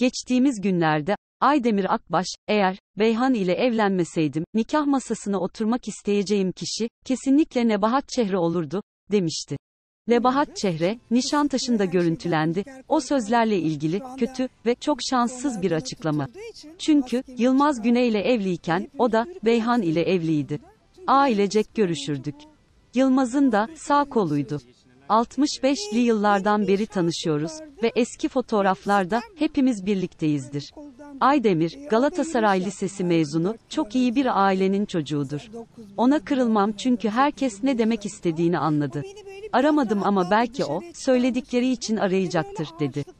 Geçtiğimiz günlerde, Aydemir Akbaş, eğer, Beyhan ile evlenmeseydim, nikah masasına oturmak isteyeceğim kişi, kesinlikle Nebahat Çehre olurdu, demişti. Nebahat Çehre, nişan taşında şey görüntülendi. O şey sözlerle ilgili, kötü ve çok şanssız bir açıklama. Çünkü, Yılmaz Güney ile evliyken, o da, Beyhan ile evliydi. Ailecek görüşürdük. Yılmaz'ın da, sağ koluydu. 65'li yıllardan beri tanışıyoruz ve eski fotoğraflarda hepimiz birlikteyizdir. Aydemir, Galatasaray Lisesi mezunu, çok iyi bir ailenin çocuğudur. Ona kırılmam çünkü herkes ne demek istediğini anladı. Aramadım ama belki o, söyledikleri için arayacaktır, dedi.